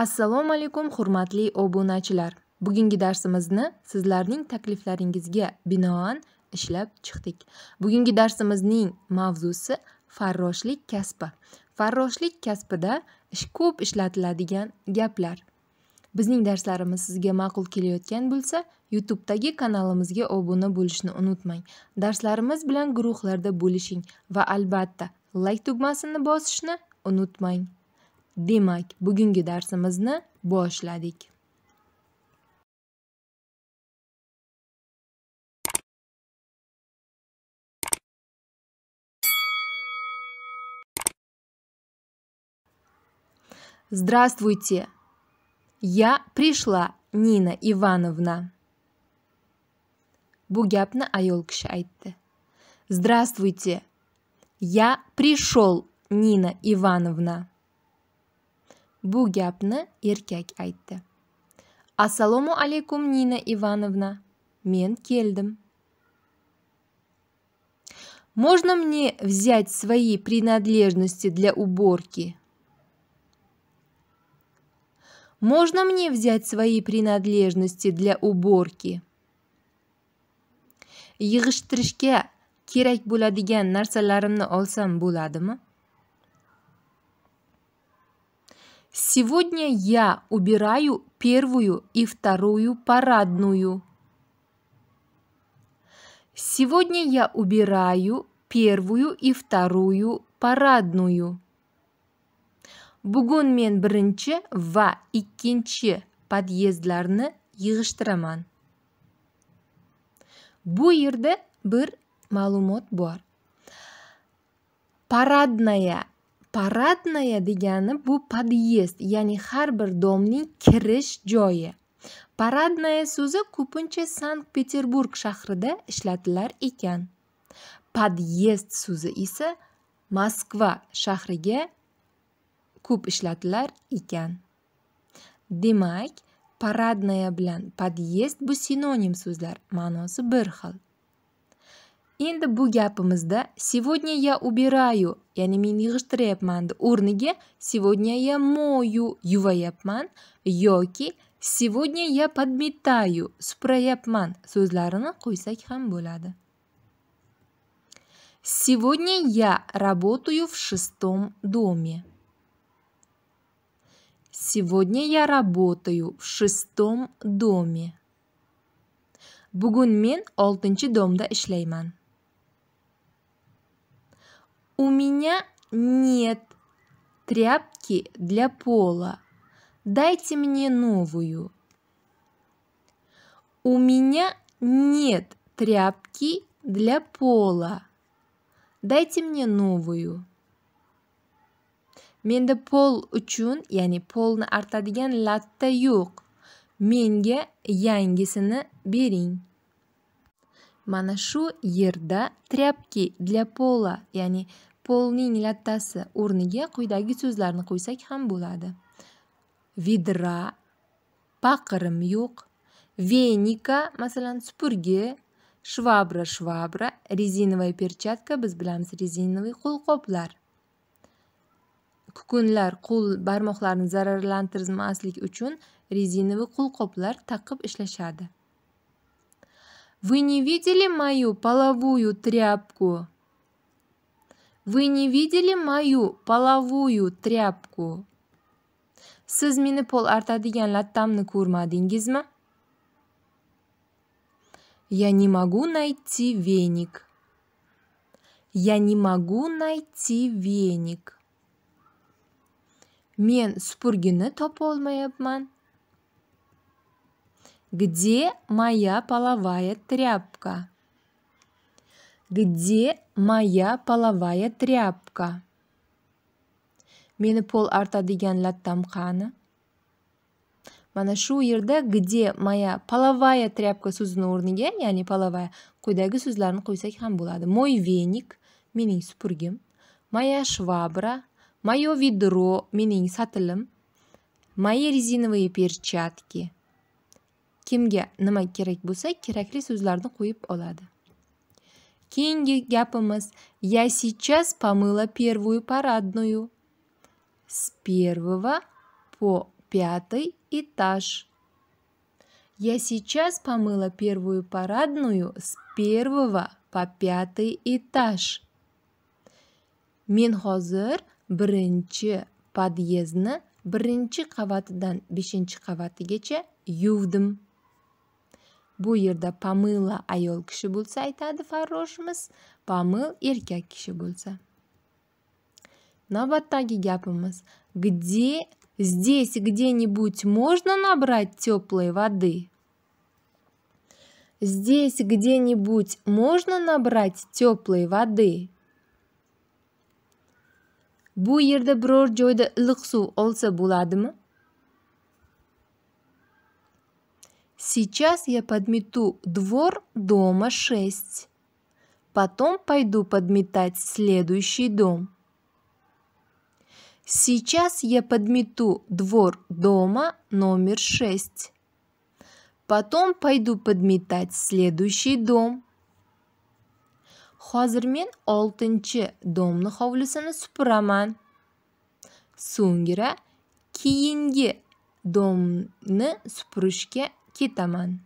assalomu alaykum hurmatli obunachilar bugungi darsimizni sizlarning takliflaringizga binoan ishlab chiqdik bugungi darsimizning mavzusi farroshlik kasbi farroshlik kasbida ish ko'p ishlatiladigan gaplar bizning darslarimiz sizga ma'qul kelayotgan bo'lsa youtubedagi kanalimizga obuna bo'lishni unutmang darslarimiz bilan guruhlarda bo'lishing va albatta layk like tugmasini bosishni unutmang demak bugungi darsimizni boshladik Здравствуйте. Я пришла, Нина Ивановна. Bu gapni ayol kishi aytdi. Здравствуйте. Я пришёл Нина Ивановна bu gapni erkak aytdi assalomu alaykum nina ivanovna men keldim можно мне взять свои принадлежности для уборки можно мне взять свои принадлежности для уборки? Yig'ishtirishga kerak bo'ladigan narsalarimni olsam bo'ladimi? Сегодня я убираю первую и вторую парадную. Сегодня я убираю первую и вторую парадную. Бүгін мен бірінші ва иккенче подъездларны йыгыштыраман. Бу жерде бир малумот бар. Парадная paradnaya degani bu podyezd ya'ni har bir domning kirish joyi paradnaya so'zi ko'pincha sankt peterburg shahrida ishlatilar ekan podyezd so'zi esa moskva shahriga ko'p ishlatilar ekan demak paradnaya bilan podyezd bu sinonim so'zlar ma'nosi bir xil endi bu gapimizda сегодня я убираю ya'ni men yig'ishtiryapman o'rniga сегодня я мою yuvayapman yoki сегодня я подметаю suprayapman so'zlarini qo'ysak ham bo'ladi сегодня я работаю в шестом доме сегодня я работаю в шестом доме bugun men oltinchi domda ishlayman У меня нет тряпки для пола. Дайте мне новую. У меня нет тряпки для пола. Дайте мне новую. Менде пол учун uchun, ya'ni polni artadigan latta yo'q. Menga yangisini bering. mana shu yerda тряпки для пола ya'ni polning lattasi o'rniga quyidagi so'zlarni qo'ysak ham bo'ladi vidra paqirim yo'q venika masalan supurgi shvabra shvabra резиновая перчатка biz bilamiz rezinoviy qo'lqoplar kukunlar qo'l barmoqlarini zararlantirmaslik uchun rezinoviy qo'lqoplar taqib ishlashadi Вы не видели мою половую тряпку? Вы не видели мою половую тряпку? Siz meni pol artadigan lattamni ko'rmadingizmi? Я не могу найти веник. Я не могу найти веник. Мен Men supurgini topolmayapman. Где моя половая тряпка? Где моя половая тряпка? Мени пол арта artadigan lattam қаны. Мана шу yerda где моя половая тряпка so'zini o'rniga, ya'ni половая, quyidagi so'zlarni qo'ysak ham bo'ladi. Мой веник mening supurgim, моя швабра, моё ведро mening сатилим, мои резиновые перчатки. kimga nima kerak bo'lsa kerakli so'zlarni qo'yib oladi keyingi gapimiz я сейчас помыла первую парадную с первого по пятый этаж я сейчас помыла первую парадную с первого по пятый этаж мен hozir birinchi podyezdni birinchi qavatidan beshinchi qavatigacha yuvdim bu yerda pamila ayol kishi bo'lsa aytadi farroshimiz pamil erkak kishi bo'lsa navbatdagi gapimiz где здесь где нибудь можно набрать теплой воды здесь где нибудь можно набрать теплой воды bu yerda biror joyda iliq suv olsa bo'ladimi Сейчас я подмету двор дома 6. Потом пойду подметать следующий дом. Сейчас я подмету двор дома номер 6. Потом пойду подметать следующий дом. Hozir дом 6 домны Супраман Сунгера So'ngra дом на supurishga Китаман.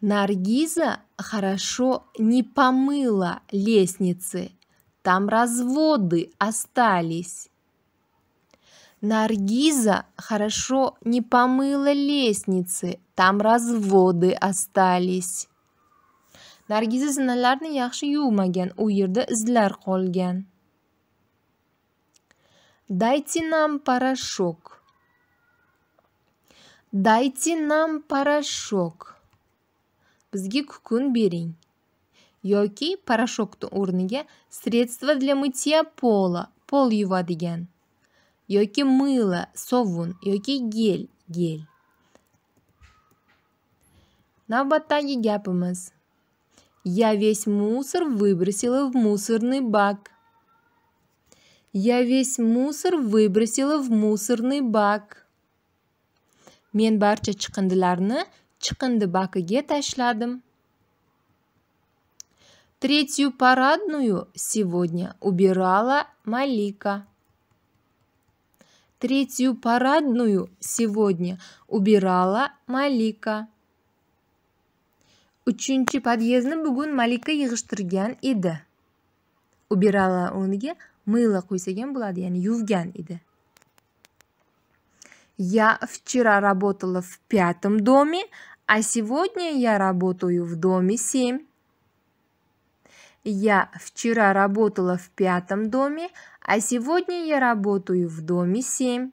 Наргиза хорошо не помыла лестницы. Там разводы остались. Наргиза хорошо не помыла лестницы. Там разводы остались. Наргиза zinalarni yaxshi юмаген u yerda izlar qolgan. Дайте нам порошок. Дайте нам порошок. Бізге күкін берің. Йоки порошокты орныге средство для мытья пола, пол юва деген. Йоки мыло, совун, йоки гель, гель. Навбаттаги гяпымыз. Я весь мусор выбросила в мусорный бак. Я весь мусор выбросила в мусорный бак. men barcha chiqindilarni chiqindi bakiga tashladim третью парадную сегодня убирала Малика. Третью парадную сегодня убирала Малика. Uchinchi подъездni bugun Malika yig'ishtirgan edi. Убирала o'rniga мыло qo'ysak ham bo'ladi, ya'ni yuvgan edi. Я вчера работала в пятом доме, а сегодня я работаю в доме семь. Я вчера работала в пятом доме, а сегодня я работаю в доме семь.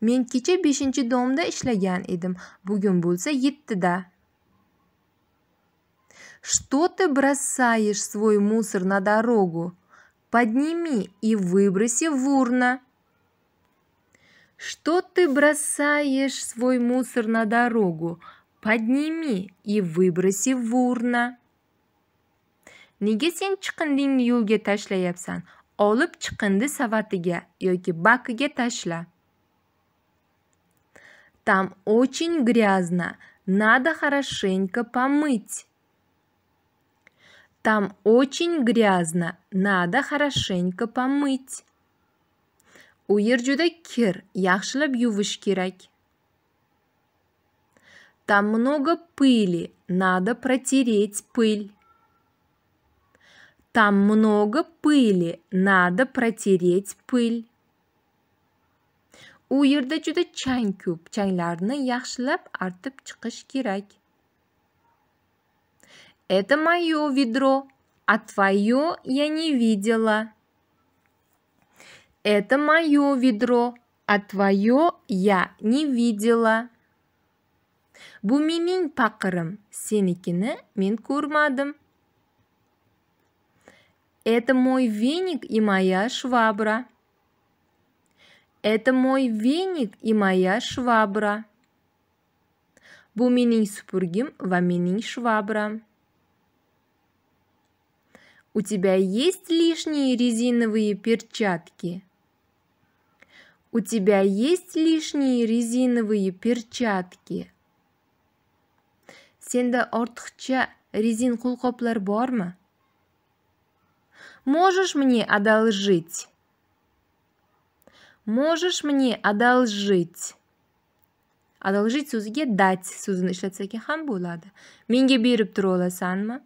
Мен кече 5-нче домда эшләгән идем. Бүген булса 7 да. Что ты бросаешь свой мусор на дорогу? Подними и выброси в урна. Что ты бросаешь свой мусор на дорогу? Подними и выброси в урна. nega sen chiqindingni yo'lga tashlayapsan olib chiqindi savatiga yoki bakiga ташла. там очень грязно надо хорошенько помыть там очень грязно надо хорошенько помыть u yer juda kir yaxshilab yuvish kerak там много пыли надо протереть пыль там много пыли надо протереть пыль u yerda juda chang ko'p changlarni yaxshilab artib chiqish kerak это мое ведро а твое я не видела это мое ведро, а твое я не видела. Бу менің пақырым, сенікіні мен Это мой веник и моя швабра. Это мой веник и моя швабра. Буминин менің ваминин швабра. У тебя есть лишние резиновые перчатки? У тебя есть лишние резиновые перчатки? Сенда ортхча резин кулкоплар борма? Можешь мне одолжить? Можешь мне одолжить? Одолжить Сузге дать сөзін ishlatsak ham bo'ladi. Menga berib tura olasanmi?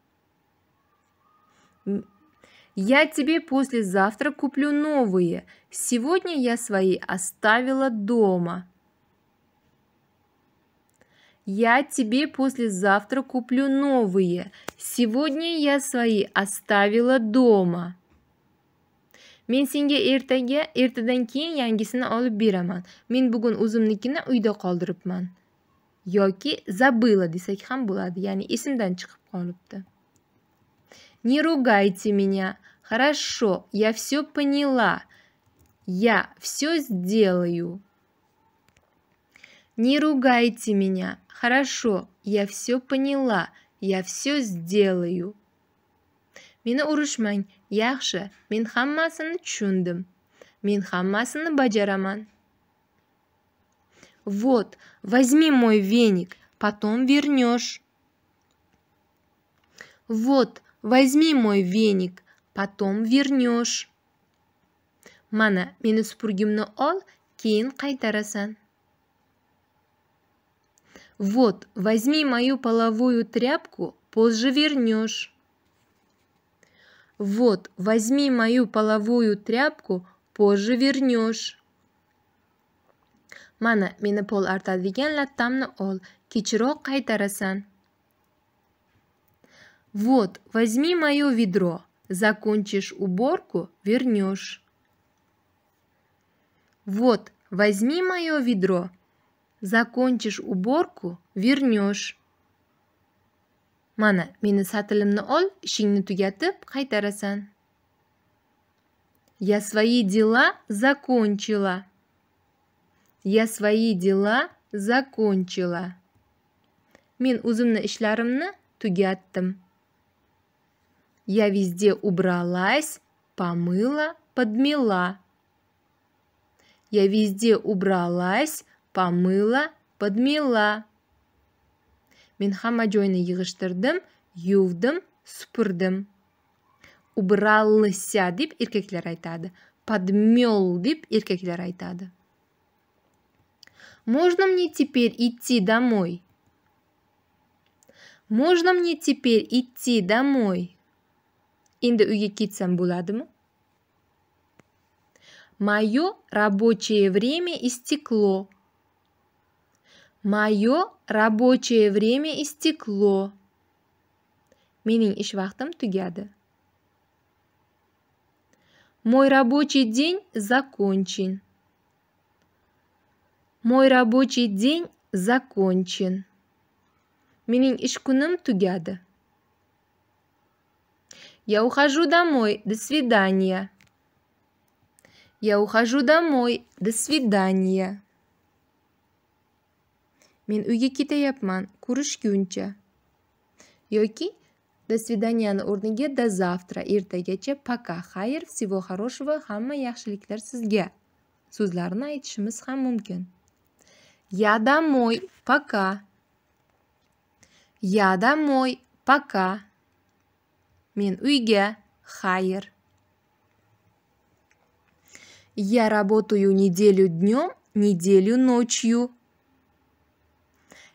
Я тебе послезавтра куплю новые. Сегодня я свои оставила дома. Я тебе послезавтра куплю новые. Сегодня я свои оставила дома. Мен сенге ертеге, ертеден кейн янгисына олып бераман. Мен бүгін узымныкіна уйда қолдырыпман. Йоки забыла десек хам булады, яни есімден чықып қолыпты. Не ругайте меня. Хорошо, я все поняла. Я все сделаю. Не ругайте меня. Хорошо, я все поняла. Я все сделаю. Мина urishmang. яхша, мин хаммасан tushundim. мин хаммасан баджараман. Вот, возьми мой веник, потом вернешь. Вот, Возьми мой веник, потом вернешь. Мана, мені supurgimni ол, кейін қайтарасан. Вот, возьми мою половую тряпку, позже вернешь. Вот, возьми мою половую тряпку, позже вернешь. Мана, мені пол artadigan lattamni ол, kechroq қайтарасан. «Вот, возьми мое ведро. Закончишь уборку – вернешь». «Вот, возьми мое ведро. Закончишь уборку – вернешь». mana meni satilimni ol ishingni tugatib qaytarasan я свои дела закончила я свои дела закончила men o'zimni ishlarimni tugatdim я везде убралась, помыла, подмела. Я везде убралась, помыла, подмела. Мен хамма жойны йыгыштырдым, ювдым, супырдым. Убралыся деп еркеклер айтады. Подмел деп еркеклер айтады. Можно мне теперь идти домой? Можно мне теперь идти домой? endi uyga ketsam bo'ladimi мое рабочее время истекло мое рабочее время истекло mening ish vaqtim tugadi мой рабочий день закончен мой рабочий день закончен mening ish kunim tugadi Я ухожу домой. До свидания. Я ухожу домой. До свидания. Мен уйге кетеяпман. Куриш гюнча. Йоки, до свидания на урнеге, до завтра. Ирта гече, пока. Хайр. всего хорошего. Хамма яхшеликтер сизге. Сузларна и чимыс хам мумкин. Я домой. Пока. Я домой. Пока. Men уйге хайер. Я работаю неделю днем, неделю ночью.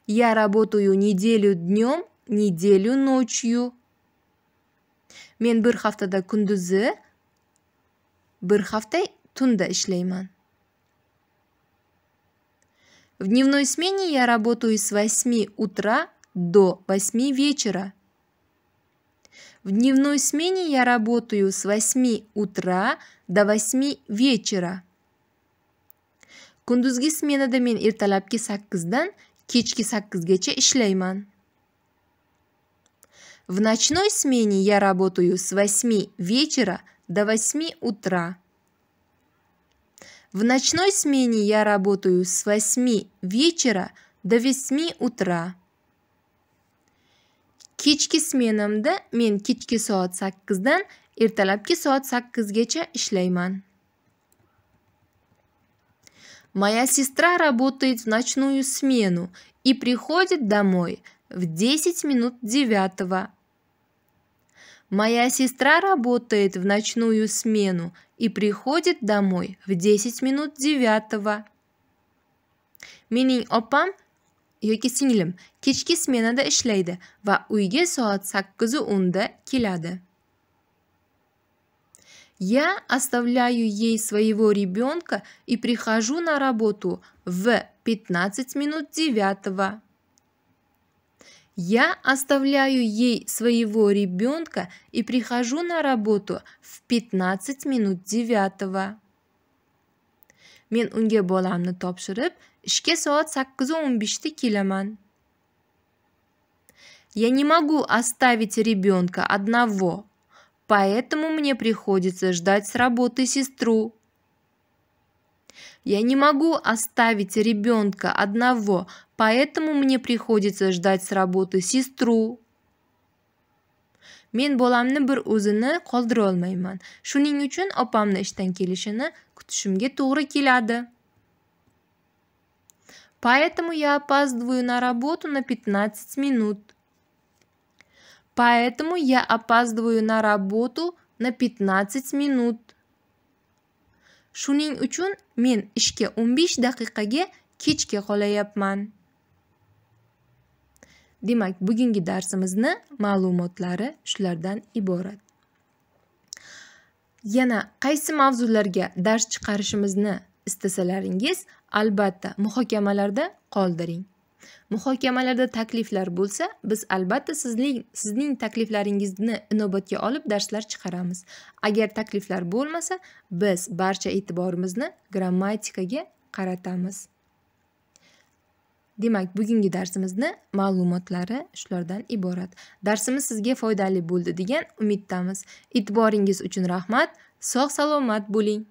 Я работаю неделю днем, неделю ночью. Мен бір хафтада күндізі, бір хафтай тунда ишлейман. В дневной смене я работаю с 8 утра до 8 вечера. В дневной смене я работаю с 8 утра до 8 вечера. Kunduzgi смена men ertalabki 8 dan kechki 8 gacha В ночной смене я работаю с 8 вечера до 8 утра. В ночной смене я работаю с 8 вечера до 8 утра kechki smenamda men kechki soat sakkizdan ertalabki soat sakkizgacha ishlayman моя сестра работает в ночную смену и приходит домой в 10 минут девятого. Моя сестра работает в ночную смену и приходит домой в 10 минут девятого. Mening опам? yoki singlim kechki smenada ishlaydi va uyga soat sakkizu o'nda keladi я оставляю ей своего ребенка и прихожу на работу в 15 минут девятого. Я оставляю ей своего ребенка и прихожу на работу в 15 минут девятого. Men unga bolamni topshirib, ishga soat sakkizu o'n beshda kelaman я не могу оставить ребенка одного поэтому мне приходится ждать с работы сестру я не могу оставить ребенка одного, поэтому мне приходится ждать с работы сестру. Men bolamni bir o'zini qoldira olmayman. Shuning uchun opamni ishdan kelishini kutishimga to'g'ri keladi. Поэтому я опаздываю на работу на 15 минут. Поэтому я опаздываю на работу на 15 минут. Шунинг учун мен ишке 15 дақиқаге кечке қолайапман. Демак, бүгінгі дарсымызны малумотлары шулардан иборат. Яна, қайсы мавзуларге дарс чықарышымызны istasalaringiz albatta muhokamalarda qoldiring muhokamalarda takliflar bo'lsa biz albatta sizning sizning takliflaringizni inobatga olib darslar chiqaramiz agar takliflar bo'lmasa biz barcha e'tiborimizni grammatikaga qaratamiz demak bugungi darsimizni ma'lumotlari shulardan iborat darsimiz sizga foydali bo'ldi degan umiddamiz e'tiboringiz uchun rahmat sog' salomat bo'ling